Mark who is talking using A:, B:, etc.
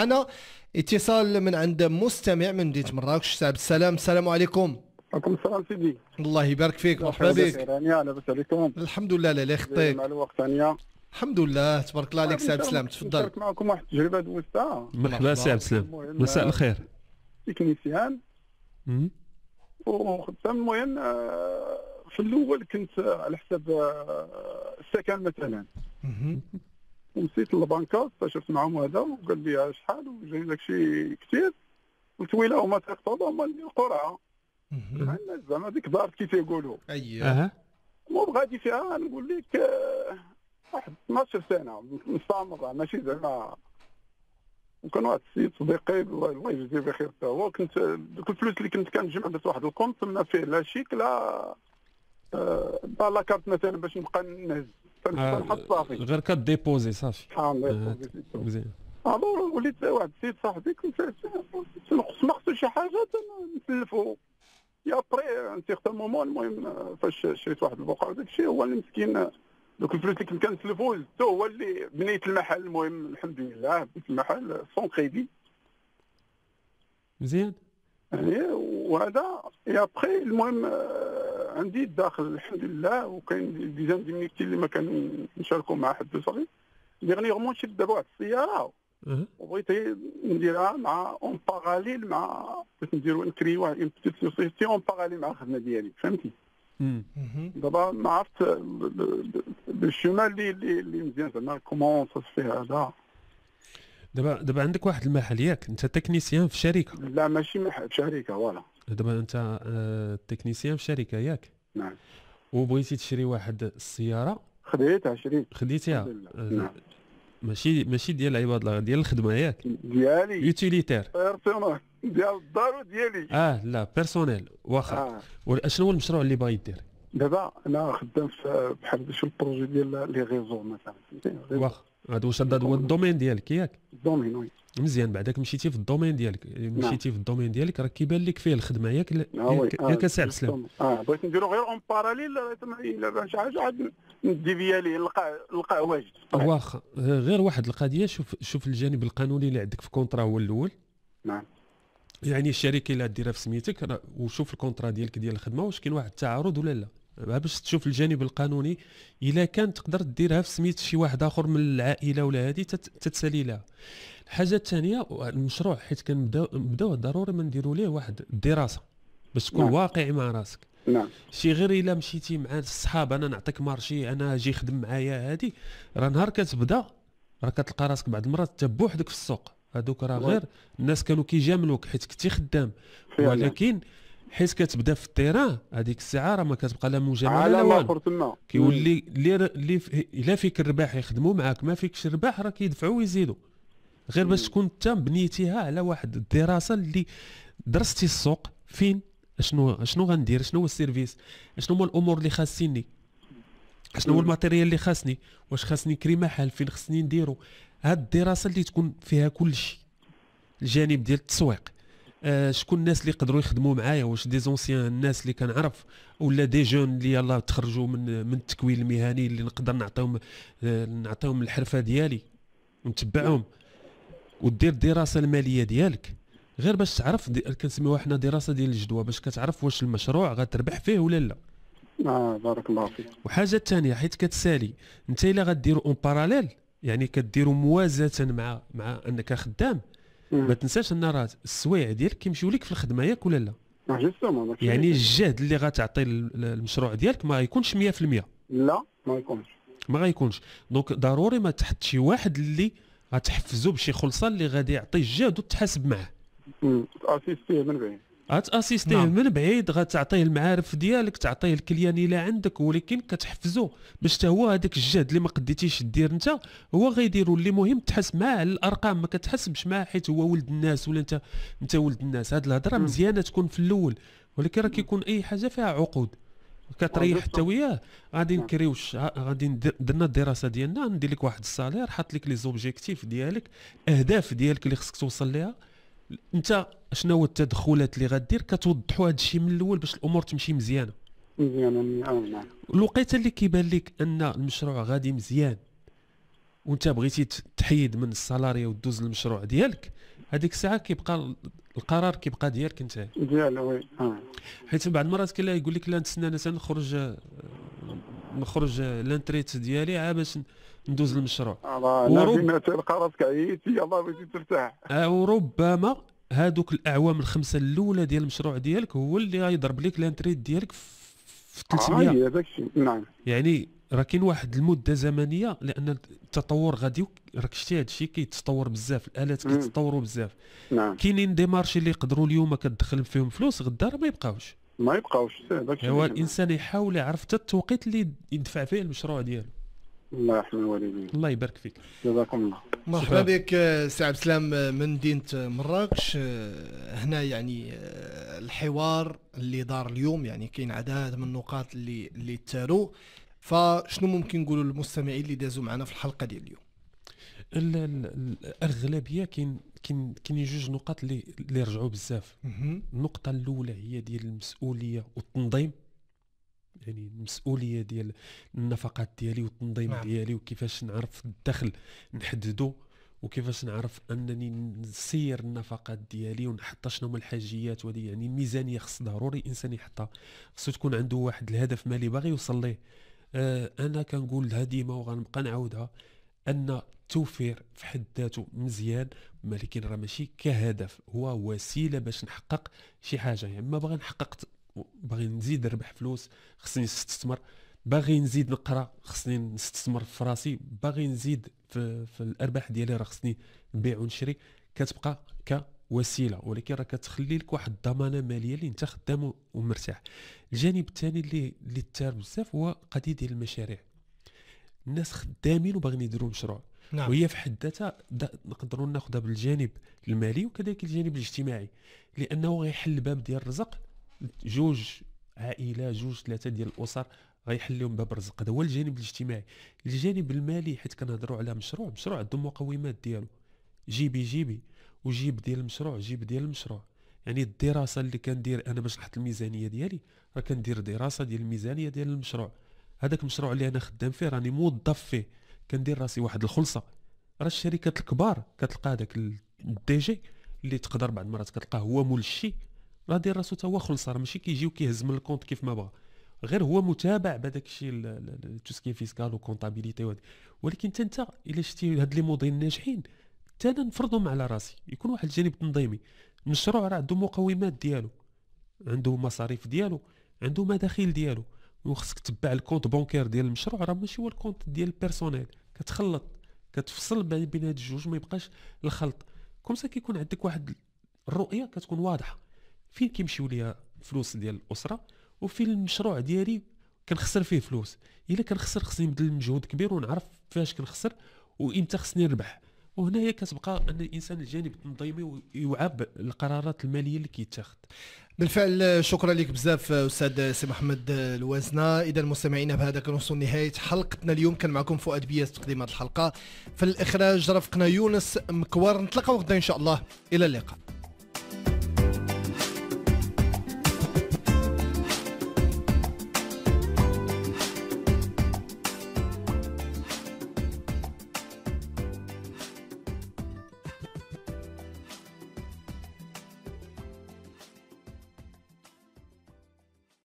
A: معنا اتصال من عند مستمع من مدينه مراكش سعد السلام السلام عليكم
B: وعليكم السلام سيدي الله يبارك فيك مرحبا بك لاباس عليكم الحمد لله لا لا يخطيك الوقت الحمد لله تبارك الله عليك سي عبد السلام تفضل نشارك معكم واحد التجربه دوزتها مرحبا سي عبد السلام مساء آه، الخير تكنيسيان وخدام المهم آه، في الاول كنت على حساب آه، السكن مثلا ومشيت للبنكه استشرت معهم هذا وقال لي شحال وجاي لك شي كثير قلت ويلا هما تيقتضوا هما اللي قرعه يعني زعما هذيك دارت كي تيقولوا
A: اييه
B: المهم غادي فيها نقول لك آه، واحد 12 سنه مستعمره ماشي زعما وكان واحد السيد صديقي الله يجزيه بخير حتى هو كنت دوك الفلوس اللي كنت كنجمع درت واحد الكونت ما فيه لا شيك لا آه، لا كارت مثلا باش نبقى نهز فالحط آه، صافي غير
A: كديبوزي صافي شحال مزيان
B: الور وليت واحد السيد صاحبي كنت سمحتو شي حاجه نسلفو يا بري ان سيغتان مومون المهم آه، فاش شريت واحد البقعه وداك الشيء هو اللي مسكين آه، دوك الفلوس اللي كنت كنسلفو زدتو هو اللي بنيت المحل المهم الحمد لله بنيت المحل سون كريدي مزيان يعني وهذا يا بري المهم عندي داخل الحمد لله وكاين دي زانديمنيتي اللي ما كنشاركوا مع حد صغير غمون شد دابا واحد السياره وبغيت نديرها مع اون باغاليل مع بغيت نديرو نكريو اون بتيت سوسيتي اون باغاليل مع الخدمه ديالي فهمتي دابا ما عرفت الشمال اللي اللي مزيان زعما كومون صافي هذا
A: دابا دابا عندك واحد المحل ياك انت تكنيسيان في شركه
B: لا ماشي محل في شركه فوالا
A: دابا انت آه، تكنيسيان في شركه ياك نعم وبغيتي تشري واحد السياره خديتها شريت خديتها آه، نعم ماشي ماشي ديال عباد الله ديال الخدمه ياك ديالي يوتيليتير
B: بيرسونيل ديال الدار وديالي
A: اه لا بيرسونيل واخا آه. واشنو هو المشروع اللي باغي دير
B: دابا انا خدام بحال باش البروجي ديال لي ريزو مثلا
A: واخا هذا واش هذا هو الدومين ديالك ياك الدومين وي مزيان بعداك مشيتي في الدومين ديالك نعم. مشيتي في الدومين ديالك راه كيبان لك فيه الخدمه ياك آه، ياك آه، سعد سلام
B: اه بغيت نديرو غير اون آه، باراليل الا شي حاجه عاد ندي ليه نلقى نلقى واجد
A: واخا غير واحد القضيه شوف شوف الجانب القانوني اللي عندك في كونترا هو الاول نعم يعني الشركه اللي ديرها في سميتك وشوف الكونترا ديالك ديال الخدمه واش كاين واحد التعارض ولا لا باش تشوف الجانب القانوني الا كان تقدر ديرها في سميت شي واحد اخر من العائله ولا هذه تتسالي لها الحاجه الثانيه المشروع حيت كنبداو ضروري ما نديروا ليه واحد الدراسه باش تكون نعم. واقعي مع راسك نعم شي غير الا مشيتي مع الصحاب انا نعطيك مارشي انا جي خدم معايا هادي راه نهار كتبدا راه كتلقى راسك بعض المرات انت بوحدك في السوق هذوك راه نعم. غير الناس كانوا كيجاملوك حيت كنتي خدام ولكن حيت كتبدا في التيران هذيك الساعه راه ما كتبقى لا مجامله لا
B: والو كيولي
A: اللي الا فيك الرباح يخدموا معاك ما فيكش الرباح راه كيدفعوا ويزيدوا غير باش تكون انت بنيتيها على واحد الدراسه اللي درستي السوق فين شنو شنو غندير شنو هو السيرفيس شنو هما الامور اللي خاصيني شنو هو الماتيريال اللي خاصني واش خاصني كريم حال فين خاصني نديرو هاد الدراسه اللي تكون فيها كلشي الجانب ديال التسويق آه شكون الناس اللي يقدروا يخدموا معايا واش دي زونسيان الناس اللي كنعرف ولا دي جون اللي يلاه تخرجوا من من التكوين المهني اللي نقدر نعطيهم آه نعطيهم الحرفه ديالي ونتبعهم ودير الدراسه الماليه ديالك غير باش تعرف دي... كنسميوها حنا دراسه ديال الجدوى باش كتعرف واش المشروع غتربح فيه ولا لا
B: اه بارك الله فيك
A: وحاجه ثانيه حيت كتسالي انت الا غديرو اون باراليل يعني كديروا موازاه مع مع انك خدام ما تنساش ان راه السوايع ديالك كيمشيو لك في الخدمه ياك ولا لا
B: آه، يعني
A: الجهد اللي غتعطي المشروع ديالك ما غيكونش 100%
B: لا ما يكونش
A: ما غيكونش دونك ضروري ما تحط شي واحد اللي غتحفزو بشي خلصه اللي غادي يعطي الجهد وتحاسب معاه
B: تاسيستيه من بعيد
A: غتاسيستيه نعم. من بعيد غتعطيه المعارف ديالك تعطيه الكليان الى عندك ولكن كتحفزو باش حتى هو هذاك الجهد اللي ما قديتيش دير انت هو غيديرو اللي مهم تحس معاه على الارقام ما كتحسبش معاه حيت هو ولد الناس ولا انت انت ولد الناس هاد الهضره مزيانه تكون في الاول ولكن راه كيكون اي حاجه فيها عقود كتريح حتى وياه غادي نعم. نكريو غادي درنا الدراسه ديالنا ندير لك واحد الصالير حاط لك لي زوبجيكتيف ديالك الاهداف ديالك اللي خصك توصل ليها انت شنو هو التدخلات اللي غدير كتوضحوا هذا الشيء من الاول باش الامور تمشي مزيانه
B: مزيانه
A: الوقيته اللي كيبان لك ان المشروع غادي مزيان وانت بغيتي تحيد من السالاري ودوز للمشروع ديالك هذيك الساعه كيبقى القرار كيبقى ديالك انت
B: ديالو وي
A: حيت بعض المرات كاين اللي يقول لك لا نتسنى انا نخرج آه، نخرج آه، لانتريت ديالي عا باش ندوز المشروع
B: وربما تلقى راسك عييتي يلاه بغيتي ترتاح
A: آه، وربما هادوك الاعوام الخمسه الاولى ديال المشروع ديالك هو اللي غيضرب لك لانتريت ديالك في 300 آه
B: داكشي نعم
A: يعني راه كاين واحد المده زمنيه لان التطور غادي راك شتي هذا الشيء كيتطور بزاف الالات كيتطوروا بزاف نعم كاينين دي مارشي اللي يقدروا اليوم كتدخل فيهم فلوس غدا راه ما يبقاوش
B: ما يبقاوش هو
A: الانسان يحاول يعرف حتى التوقيت اللي يدفع فيه المشروع ديالو
B: الله يحمي الوالدين الله يبارك فيك جزاكم الله مرحبا
A: بك آه، سي عبد السلام آه، من مدينه آه، مراكش هنا يعني الحوار اللي دار اليوم يعني كاين عدد من النقاط اللي اللي تاروا فشنو ممكن نقولوا للمستمعين اللي دازوا معنا في الحلقه ديال اليوم الاغلبيه كاين كاين كاين جوج نقاط اللي اللي رجعوا بزاف النقطه الاولى هي ديال المسؤوليه والتنظيم يعني المسؤوليه ديال النفقات ديالي والتنظيم نعم. ديالي وكيفاش نعرف الدخل نحدده وكيفاش نعرف انني نسير النفقات ديالي ونحط شنو هما الحاجيات وهذه يعني الميزانيه خص ضروري الانسان يحطها خصو تكون عنده واحد الهدف مالي باغي يوصل ليه آه، انا كنقول لها ديما وغنبقى نعاودها ان التوفير في حد ذاته مزيان ولكن راه ماشي كهدف هو وسيله باش نحقق شي حاجه يعني ما باغي نحقق باغي نزيد نربح فلوس خصني نستثمر باغي نزيد نقرا خصني نستثمر في راسي باغي نزيد في, في الارباح ديالي راه خصني نبيع ونشري كتبقى ك وسيله ولكن راه كتخلي لك واحد الضمانه ماليه اللي انت خدام ومرتاح الجانب الثاني اللي اللي تار بزاف هو قضيه ديال المشاريع الناس خدامين وباغيين يديروا مشروع نعم. وهي في حد ذاتها نقدروا ناخذها بالجانب المالي وكذلك الجانب الاجتماعي لانه غيحل الباب ديال الرزق جوج عائله جوج ثلاثه ديال الاسر غيحل لهم باب الرزق هذا هو الجانب الاجتماعي الجانب المالي حيت كنهضروا على مشروع مشروع عنده المقومات ديالو جيبي جيبي وجيب ديال المشروع جيب ديال المشروع يعني الدراسه اللي كندير انا باش نحط الميزانيه ديالي راه كندير دراسه ديال الميزانيه ديال المشروع هذاك المشروع اللي انا خدام فيه راني موظف فيه كندير راسي واحد الخلصه راه الشركات الكبار كتلقى هذاك الدي جي اللي تقدر بعض المرات كتلقاه هو مول الشي راه داير راسو حتى هو خلصه راه ماشي كيجي وكيهز من الكونت كيف ما بغى غير هو متابع بهذاك الشيء تو سكي فيسكال وكونطابيليتي ولكن حتى انت الا شتي هاد لي موديل ناجحين حتى انا نفرضهم على راسي يكون واحد الجانب تنظيمي المشروع راه عنده مقومات ديالو عنده مصاريف ديالو عنده مداخيل ديالو وخصك تبع الكونت بونكير ديال المشروع راه ماشي هو الكونت ديال البيرسونيل كتخلط كتفصل بين هاد الجوج ما يبقاش الخلط كوم سا كيكون عندك واحد الرؤيه كتكون واضحه فين كيمشيو ليا الفلوس ديال الاسره وفين المشروع ديالي كنخسر فيه فلوس الا كنخسر خصني نبذل مجهود كبير ونعرف فاش كنخسر وامتى خصني نربح وهنايا كتبقى ان الانسان الجانب التنظيمي يوعى بالقرارات الماليه اللي كيتاخذ بالفعل شكرا لك بزاف استاذ سي محمد الوازنه اذا مستمعينا بهذا كنوصل لنهايه حلقتنا اليوم كان معكم فؤاد بياس تقديم هذه الحلقه في الاخراج رافقنا يونس مكوار نتلاقاو غدا ان شاء الله الى اللقاء